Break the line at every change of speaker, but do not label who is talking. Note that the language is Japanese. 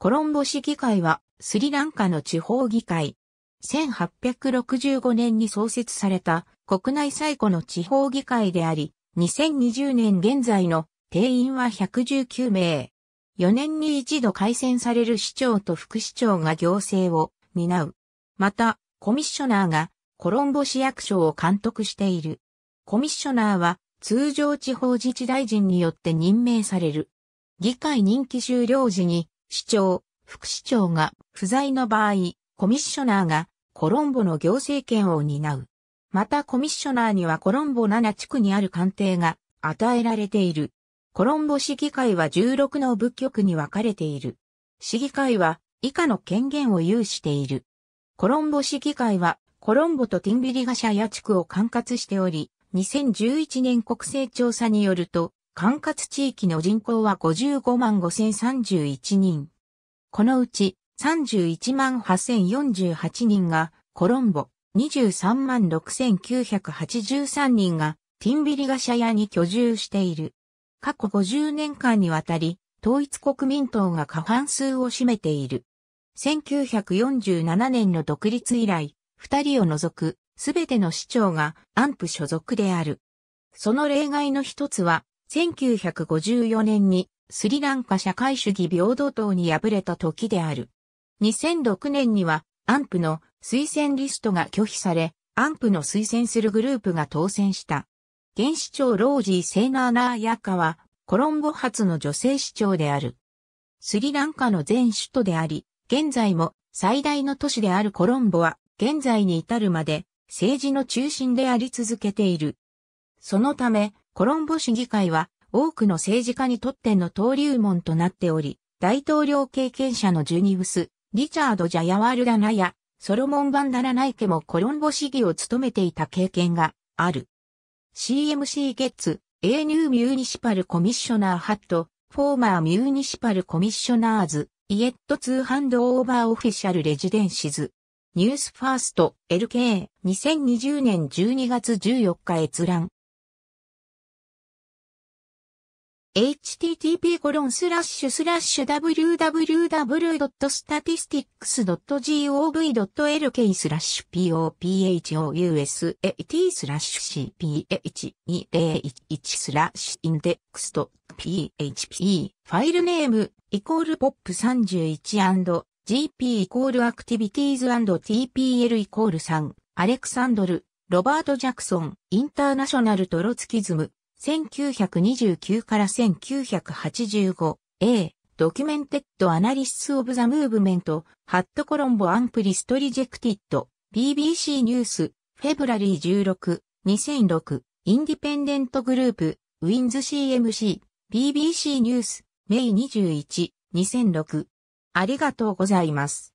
コロンボ市議会はスリランカの地方議会。1865年に創設された国内最古の地方議会であり、2020年現在の定員は119名。4年に一度改選される市長と副市長が行政を担う。また、コミッショナーがコロンボ市役所を監督している。コミッショナーは通常地方自治大臣によって任命される。議会任期終了時に市長、副市長が不在の場合、コミッショナーがコロンボの行政権を担う。またコミッショナーにはコロンボ7地区にある官邸が与えられている。コロンボ市議会は16の部局に分かれている。市議会は以下の権限を有している。コロンボ市議会はコロンボとティンビリガシャヤ地区を管轄しており、2011年国勢調査によると、管轄地域の人口は55万5031人。このうち31万8048人がコロンボ、23万6983人がティンビリガシャヤに居住している。過去50年間にわたり、統一国民党が過半数を占めている。1947年の独立以来、二人を除くすべての市長が安プ所属である。その例外の一つは、1954年にスリランカ社会主義平等党に敗れた時である。2006年にはアンプの推薦リストが拒否され、アンプの推薦するグループが当選した。現市長ロージー・セーナーナーヤカは、コロンボ発の女性市長である。スリランカの前首都であり、現在も最大の都市であるコロンボは、現在に至るまで政治の中心であり続けている。そのため、コロンボ市議会は多くの政治家にとっての登竜門となっており、大統領経験者のジュニウス、リチャード・ジャヤワールダナや、ソロモン・バンダラナイケもコロンボ市議を務めていた経験がある。CMC ゲッツ、A ニュー・ミューニシパル・コミッショナー・ハット、フォーマー・ミューニシパル・コミッショナーズ、イエット・ツーハンド・オーバー・オフィシャル・レジデンシズ。ニュースファースト LK2020 年12月14日閲覧。http コロンスラッシュスラッシュ www.statistics.gov.lk スラッシュ pophous.at スラッシュ cph201 スラッシュインデックスと php ファイルネームイコール pop31& gp イコールアクティビティーズ &tpl イコール3アレクサンドルロバート・ジャクソン、インターナショナル・トロツキズム、1929から 1985A ドキュメンテッドアナリシスオブザムーブメントハットコロンボアンプリストリジェクティッド BBC ニュースフェブラリー16 2006インディペンデントグループウィンズ CMC BBC ニュースメイ21 2006ありがとうございます。